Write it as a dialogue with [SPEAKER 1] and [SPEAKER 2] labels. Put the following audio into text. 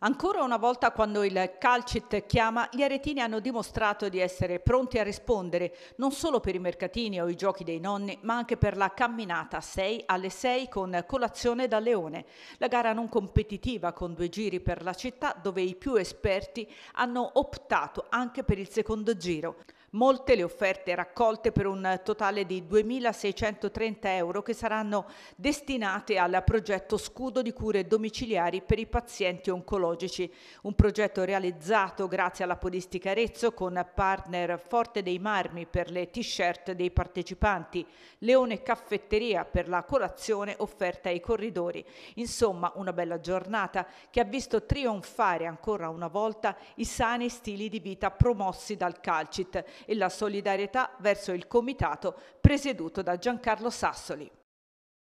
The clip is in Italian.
[SPEAKER 1] Ancora una volta quando il Calcit chiama, gli aretini hanno dimostrato di essere pronti a rispondere non solo per i mercatini o i giochi dei nonni, ma anche per la camminata 6 alle 6 con colazione da leone. La gara non competitiva con due giri per la città dove i più esperti hanno optato anche per il secondo giro. Molte le offerte raccolte per un totale di 2.630 euro che saranno destinate al progetto Scudo di cure domiciliari per i pazienti oncologici, un progetto realizzato grazie alla Podistica Arezzo con partner Forte dei Marmi per le t-shirt dei partecipanti, Leone Caffetteria per la colazione offerta ai corridori. Insomma, una bella giornata che ha visto trionfare ancora una volta i sani stili di vita promossi dal Calcit e la solidarietà verso il comitato presieduto da Giancarlo Sassoli.